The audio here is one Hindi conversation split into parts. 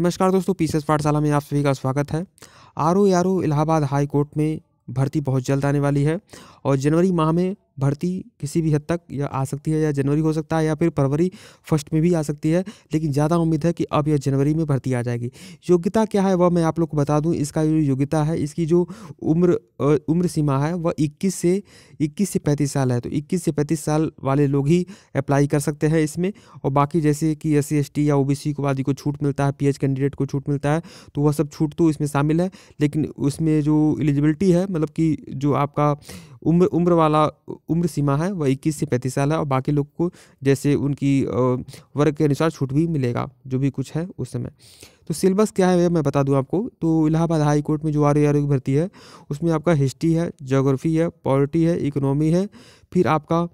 नमस्कार दोस्तों पी सी पाठशाला में आप सभी का स्वागत है R O Allahabad high court में भर्ती बहुत जल्द आने वाली है और जनवरी माह में भर्ती किसी भी हद तक या आ सकती है या जनवरी हो सकता है या फिर फरवरी फर्स्ट में भी आ सकती है लेकिन ज़्यादा उम्मीद है कि अब यह जनवरी में भर्ती आ जाएगी योग्यता क्या है वह मैं आप लोग को बता दूं इसका जो योग्यता है इसकी जो उम्र उम्र सीमा है वह 21 से 21 से 35 साल है तो 21 से 35 साल वाले लोग ही अप्लाई कर सकते हैं इसमें और बाकी जैसे कि एस सी या ओ बी को आदि को छूट मिलता है पी कैंडिडेट को छूट मिलता है तो वह सब छूट तो इसमें शामिल है लेकिन उसमें जो एलिजिबिलिटी है मतलब कि जो आपका उम्र उम्र वाला उम्र सीमा है वह इक्कीस से पैंतीस साल है और बाकी लोग को जैसे उनकी वर्ग के अनुसार छूट भी मिलेगा जो भी कुछ है उस समय तो सिलेबस क्या है मैं बता दूं आपको तो इलाहाबाद हाई कोर्ट में जो आर आर की भर्ती है उसमें आपका हिस्ट्री है जोग्राफी है पॉलिटी है इकोनॉमी है फिर आपका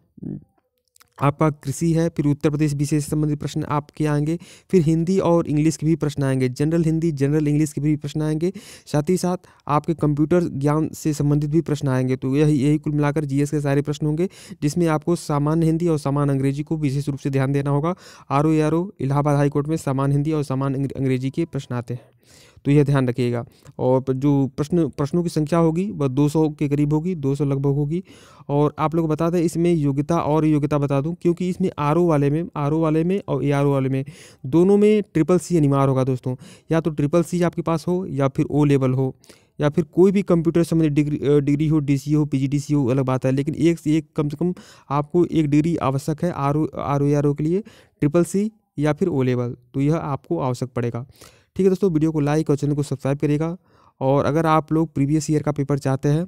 आपका कृषि है फिर उत्तर प्रदेश विशेष संबंधित प्रश्न आपके आएंगे फिर हिंदी और इंग्लिश के भी प्रश्न आएंगे जनरल हिंदी जनरल इंग्लिश के भी प्रश्न आएंगे साथ ही साथ आपके कंप्यूटर ज्ञान से संबंधित भी प्रश्न आएंगे तो यही यही कुल मिलाकर जीएस के सारे प्रश्न होंगे जिसमें आपको सामान्य हिंदी और सामान्य अंग्रेजी को विशेष रूप से ध्यान देना होगा आर ओ इलाहाबाद हाईकोर्ट में सामान्य हिंदी और सामान्य अंग्रेजी के प्रश्न आते हैं तो यह ध्यान रखिएगा और जो प्रश्न प्रश्नों की संख्या होगी वह 200 के करीब होगी 200 लगभग होगी और आप लोग बता दें इसमें योग्यता और योग्यता बता दूं क्योंकि इसमें आर वाले में आर वाले में और ए वाले में दोनों में ट्रिपल सी अनिवार्य होगा दोस्तों या तो ट्रिपल सी आपके पास हो या फिर ओ लेवल हो या फिर कोई भी कंप्यूटर संबंधित डिग्री डिग्री हो डी हो पी हो अलग बात है लेकिन एक से एक कम से कम आपको एक डिग्री आवश्यक है आर ओ आर ओ के लिए ट्रिपल सी या फिर ओ लेवल तो यह आपको आवश्यक पड़ेगा ठीक है दोस्तों वीडियो को लाइक और चैनल को सब्सक्राइब करिएगा और अगर आप लोग प्रीवियस ईयर का पेपर चाहते हैं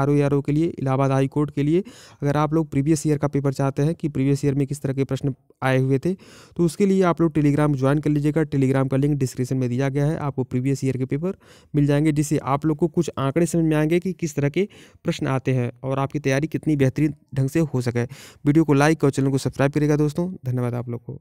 आर ओ आर ओ के लिए इलाहाबाद हाई कोर्ट के लिए अगर आप लोग प्रीवियस ईयर का पेपर चाहते हैं कि प्रीवियस ईयर में किस तरह के प्रश्न आए हुए थे तो उसके लिए आप लोग टेलीग्राम ज्वाइन कर लीजिएगा टेलीग्राम का लिंक डिस्क्रिप्शन में दिया गया है आपको प्रीवियस ईयर के पेपर मिल जाएंगे जिससे आप लोग को कुछ आंकड़े समझ में आएंगे कि किस तरह के प्रश्न आते हैं और आपकी तैयारी कितनी बेहतरीन ढंग से हो सके वीडियो को लाइक और चैनल को सब्सक्राइब करेगा दोस्तों धन्यवाद आप लोग को